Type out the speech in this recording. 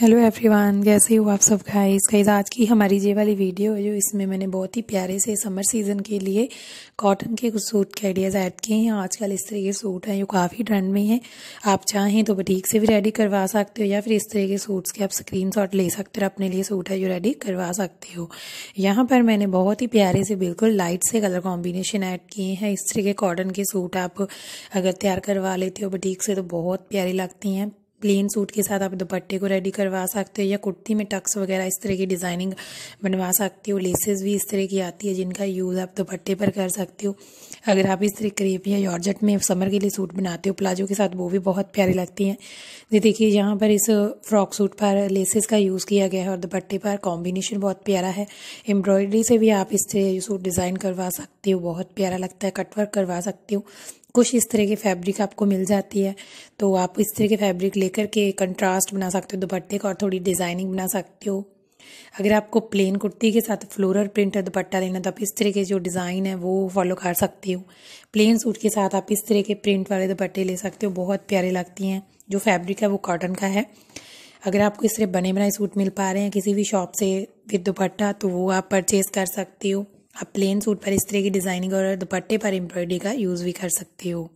hello everyone कैसे हो आप सब गाइस गाइस आज की हमारी ये वाली वीडियो है जो इसमें मैंने बहुत ही प्यारे से समर सीज़न के लिए कॉटन के कुछ सूट के आइडियाज़ ऐड किए हैं आजकल इस तरह के सूट हैं जो काफ़ी ट्रेंड में हैं आप चाहें तो बटीक से भी रेडी करवा सकते हो या फिर इस तरह के सूट्स के आप स्क्रीन ले सकते हो अपने लिए सूट है जो रेडी करवा सकते हो यहाँ पर मैंने बहुत ही प्यारे से बिल्कुल लाइट से कलर कॉम्बिनेशन ऐड किए हैं इस तरह के कॉटन के सूट आप अगर तैयार करवा लेते हो बटीक से तो बहुत प्यारे लगती हैं प्लेन सूट के साथ आप दुपट्टे को रेडी करवा सकते हो या कुर्ती में टक्स वगैरह इस तरह की डिज़ाइनिंग बनवा सकते हो लेसेस भी इस तरह की आती है जिनका यूज़ आप दुपट्टे पर कर सकते हो अगर आप इस तरह क्रेप या यॉर्जट में समर के लिए सूट बनाते हो प्लाजो के साथ वो भी बहुत प्यारी लगती हैं जी देखिए यहाँ पर इस फ्रॉक सूट पर लेसेस का यूज़ किया गया है और दुपट्टे पर कॉम्बिनेशन बहुत प्यारा है एम्ब्रॉयडरी से भी आप इस तरह सूट डिज़ाइन करवा सकते हो बहुत प्यारा लगता है कटवर्क करवा सकते हो कुछ इस तरह के फैब्रिक आपको मिल जाती है तो आप इस तरह के फैब्रिक लेकर के कंट्रास्ट बना सकते हो दुपट्टे का और थोड़ी डिज़ाइनिंग बना सकते हो अगर आपको प्लेन कुर्ती के साथ फ्लोरल प्रिंट और दुपट्टा लेना तो आप इस तरह के जो डिज़ाइन है वो फॉलो कर सकते हो प्लेन सूट के साथ आप इस तरह के प्रिंट वाले दुपट्टे ले सकते हो बहुत प्यारे लगती हैं जो फैब्रिक है वो कॉटन का है अगर आपको इस तरह बने बनाए सूट मिल पा रहे हैं किसी भी शॉप से विद दुपट्टा तो वो आप परचेज़ कर सकते हो आप प्लेन सूट पर इस तरह की डिज़ाइनिंग और दुपट्टे पर एम्ब्रॉयडरी का यूज़ भी कर सकते हो